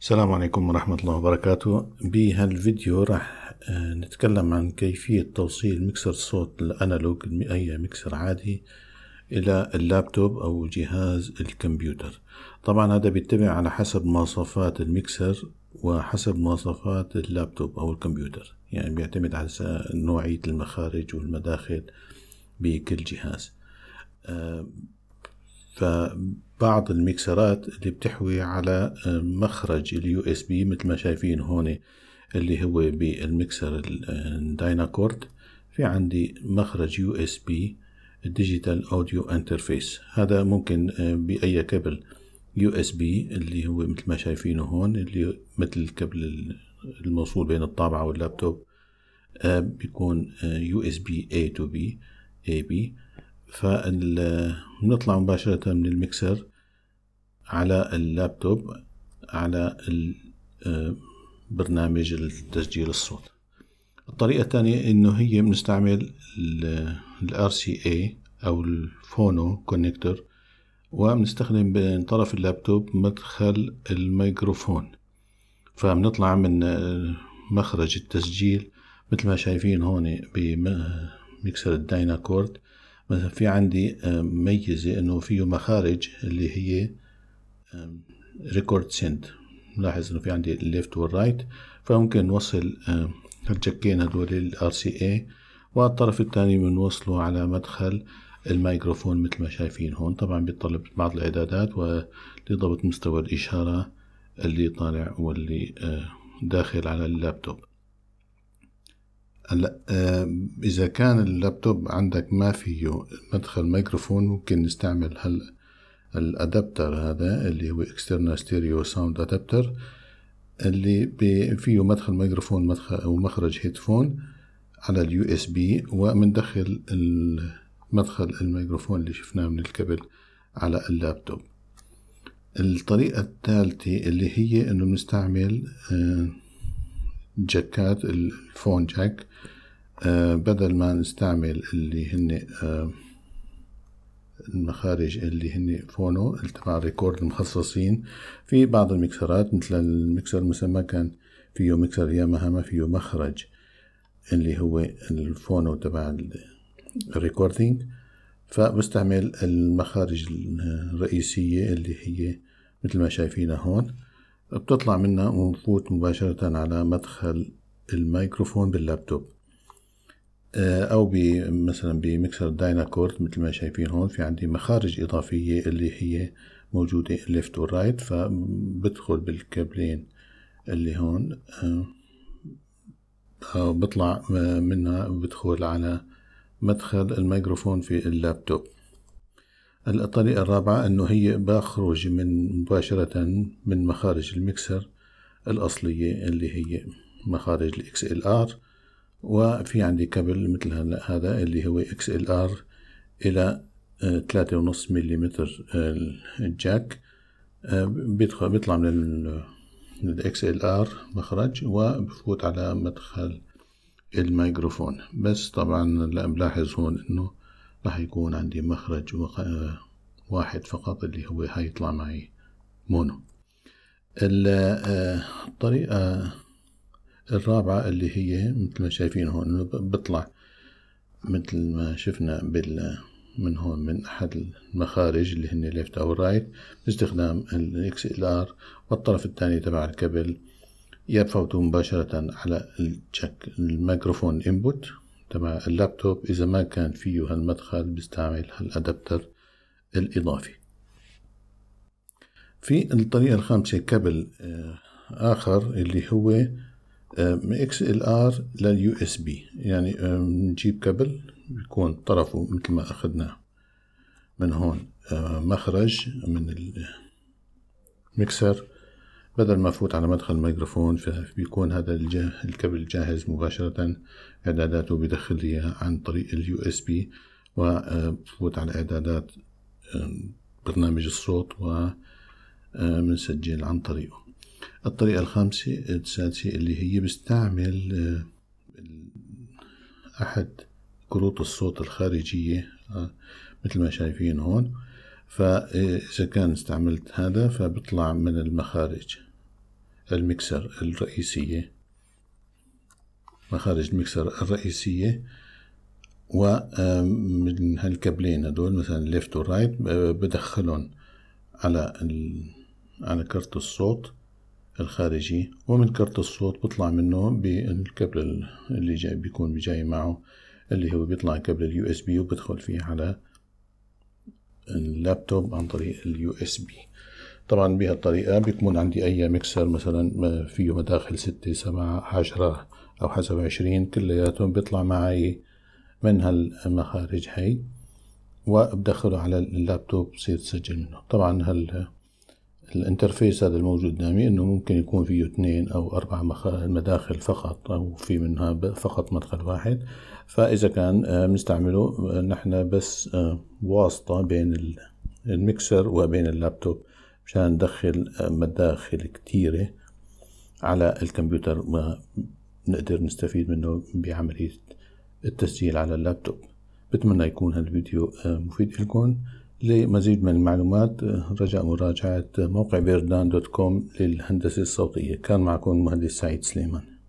السلام عليكم ورحمة الله وبركاته بهالفيديو راح آه، نتكلم عن كيفية توصيل مكسر صوت الأنالوج أي مكسر عادي إلى اللابتوب أو جهاز الكمبيوتر طبعا هذا بيتبع على حسب مواصفات المكسر وحسب مواصفات اللابتوب أو الكمبيوتر يعني بيعتمد على نوعية المخارج والمداخل بكل جهاز آه، فبعض المكسرات اللي بتحوي على آه، مخرج اليو اس بي مثل ما شايفين هون اللي هو بالمكسر الدايناكورد آه، في عندي مخرج يو اس بي ديجيتال اوديو انترفيس هذا ممكن آه، باي كبل يو اس بي اللي هو مثل ما شايفينه هون اللي مثل الكبل الموصول بين الطابعة واللابتوب بيكون يو اس بي اي تو بي اي بي فنطلع مباشرة من المكسر على اللابتوب على آه، برنامج تسجيل الصوت الطريقة الثانية انه هي بنستعمل ال RCA او الفونو كونكتور وبنستخدم من طرف اللابتوب مدخل الميكروفون فبنطلع من آه، مخرج التسجيل مثل ما شايفين هون بمكسر كورد مثلا في عندي آه، ميزة انه فيه مخارج اللي هي ريكورد سند ملاحظ انه في عندي الليفت والرايت فممكن نوصل الجكين هدول للار سي اي والطرف الثاني بنوصله على مدخل الميكروفون مثل ما شايفين هون طبعا بيطلب بعض الاعدادات ولضبط مستوى الاشارة اللي طالع واللي آه، داخل على اللابتوب هلا آه، اذا كان اللابتوب عندك ما فيه مدخل ميكروفون ممكن نستعمل هلا الادابتر هذا اللي هو اكسترنال ستيريو ساوند ادابتر اللي فيه مدخل ميكروفون مدخل ومخرج هيدفون على اليو اس بي ومندخل مدخل الميكروفون اللي شفناه من الكبل على اللابتوب الطريقة الثالثة اللي هي انه بنستعمل آه جكات الفون جاك آه، بدل ما نستعمل اللي هن آه، المخارج اللي هن فونو تبع ريكورد مخصصين في بعض المكسرات مثل المكسر مسمى كان فيه مكسر ياماها ما فيه مخرج اللي هو الفونو تبع الريكوردينج فبستعمل المخارج الرئيسية اللي هي مثل ما شايفينها هون بتطلع منها ونفوت مباشرة على مدخل الميكروفون باللابتوب آه، أو مثلا بمكسر دايناكورد مثل ما شايفين هون في عندي مخارج إضافية اللي هي موجودة ليفت ورايت فبدخل بالكابلين اللي هون آه، أو بطلع آه، منها بدخل على مدخل الميكروفون في اللابتوب الطريقة الرابعة أنه هي بخرج من مباشرة من مخارج المكسر الأصلية اللي هي مخارج ال XLR وفي عندي كابل مثل هذا اللي هو XLR إلى 3.5 آه، ملم آه، الجاك آه، بيطلع من الاكس ال ار مخرج وبفوت على مدخل الميكروفون بس طبعا بلاحظ هون انه راح يكون عندي مخرج آه، واحد فقط اللي هو هيطلع معي مونو الطريقة آه، الرابعة اللي هي مثل ما شايفين هون بطلع مثل ما شفنا بال من هون من احد المخارج اللي هن ليفت او رايت باستخدام الاكس ال ار والطرف الثاني تبع الكابل يبفوتوا مباشرة على التشك الميكروفون انبوت تبع اللابتوب إذا ما كان فيه هالمدخل بستعمل هالأدابتر الإضافي في الطريقة الخامسة كابل آه، آخر اللي هو آه، اكس ال ار لليو اس بي يعني آه، نجيب كابل بيكون طرفه مثل ما اخذنا من هون مخرج من المكسر بدل ما أفوت على مدخل الميكروفون فبيكون هذا الكابل جاهز مباشرة إعداداته بدخل لي عن طريق اليو اس بي وبفوت على إعدادات برنامج الصوت ومنسجل عن طريقه الطريقة الخامسة السادسة اللي هي بستعمل أحد كروت الصوت الخارجية مثل ما شايفين هون فإذا كان استعملت هذا فبطلع من المخارج المكسر الرئيسية مخارج المكسر الرئيسية ومن هالكابلين هدول مثلا ليفت ورايت بدخلهم على ال... على كرت الصوت الخارجي ومن كرت الصوت بطلع منه بالكابل اللي جاي بيكون جاي معه اللي هو بيطلع كابل اليو اس بي وبدخل فيه على اللابتوب عن طريق اليو اس بي طبعا بهالطريقة بيكون عندي أي مكسر مثلا آه، فيه مداخل ستة سبعة عشرة أو حسب عشرين كلياتهم بيطلع معي من هالمخارج هي وبدخله على اللابتوب بصير تسجل منه طبعا هال الانترفيس هذا الموجود نامي انه ممكن يكون فيه اثنين او اربع مداخل فقط او في منها فقط مدخل واحد فاذا كان آه، بنستعمله آه، نحن بس آه، واسطه بين الميكسر وبين اللابتوب مشان ندخل مداخل كتيرة على الكمبيوتر ونقدر نستفيد منه بعملية التسجيل على اللابتوب بتمنى يكون هالفيديو مفيد لكم لمزيد من المعلومات رجاء مراجعة موقع بيردان دوت كوم للهندسة الصوتية كان معكم المهندس سعيد سليمان